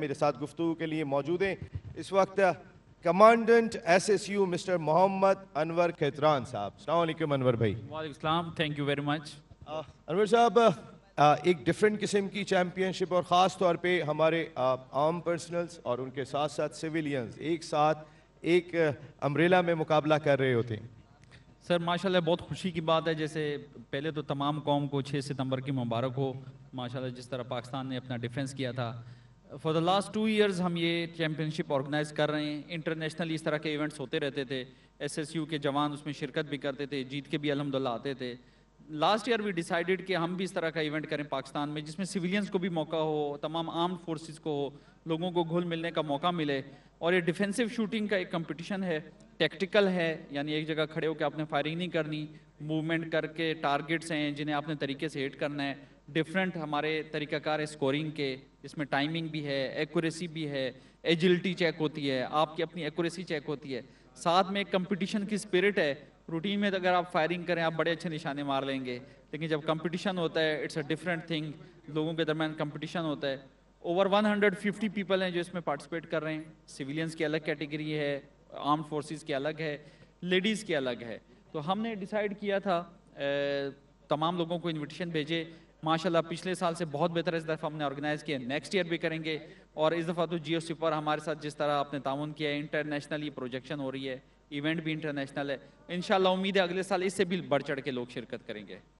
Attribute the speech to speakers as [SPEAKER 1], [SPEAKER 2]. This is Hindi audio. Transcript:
[SPEAKER 1] मेरे साथ गुफ्तु के लिए मौजूद हैं इस वक्त commandant S S U mister Mohammad Anwar Khetran साहब अलैक्म अनवर भाई
[SPEAKER 2] वालेकाम thank you very much Anwar साहब
[SPEAKER 1] uh, uh, एक डिफरेंट किस्म की चैम्पियनशिप और ख़ास तौर पे हमारे आर्म uh, पर्सनल्स और उनके साथ साथ सिविलियंस एक साथ एक अम्ब्रेला में मुकाबला कर रहे होते हैं
[SPEAKER 3] सर माशाल्लाह बहुत खुशी की बात है जैसे पहले तो तमाम कौम को 6 सितंबर की मुबारक हो माशाल्लाह जिस तरह पाकिस्तान ने अपना डिफेंस किया था for the last two years हम ये चैम्पियनशिप ऑर्गेनाइज कर रहे हैं इंटरनेशनली इस तरह के इवेंट्स होते रहते थे एसएसयू के जवान उसमें शिरकत भी करते थे जीत के भी अलहमदिल्ला आते थे लास्ट ईयर वी डिसाइडेड कि हम भी इस तरह का इवेंट करें पाकिस्तान में जिसमें सिविलियंस को भी मौका हो तमाम आर्म फोर्सेस को हो लोगों को घुल मिलने का मौका मिले और ये डिफेंसिव शूटिंग का एक कंपटीशन है टेक्टिकल है यानी एक जगह खड़े होकर आपने फायरिंग नहीं करनी मूवमेंट करके टारगेट्स हैं जिन्हें आपने तरीके से हेट करना है डिफरेंट हमारे तरीकाकार स्कोरिंग के इसमें टाइमिंग भी है एक्यूरेसी भी है एजिलिटी चेक होती है आपकी अपनी एक्यूरेसी चेक होती है साथ में एक कंपटीशन की स्पिरिट है रूटीन में तो अगर आप फायरिंग करें आप बड़े अच्छे निशाने मार लेंगे लेकिन जब कंपटीशन होता है इट्स अ डिफरेंट थिंग लोगों के दरमियान कंपटीशन होता है ओवर 150 पीपल हैं जो इसमें पार्टिसिपेट कर रहे हैं सिविलियंस की अलग कैटेगरी है आर्म फोर्सेस की अलग है लेडीज़ की अलग है तो हमने डिसाइड किया था ए, तमाम लोगों को इन्विटेशन भेजे माशाल्लाह पिछले साल से बहुत बेहतर इस दफ़ा हमने ऑर्गेनाइज़ किया नेक्स्ट ईयर भी करेंगे और इस दफ़ा तो जियो पर हमारे साथ जिस तरह आपने ताउन किया है इंटरनेशनल ये प्रोजेक्शन हो रही है इवेंट भी इंटरनेशनल है इन उम्मीद है अगले साल इससे भी बढ़ चढ़ के लोग शिरकत करेंगे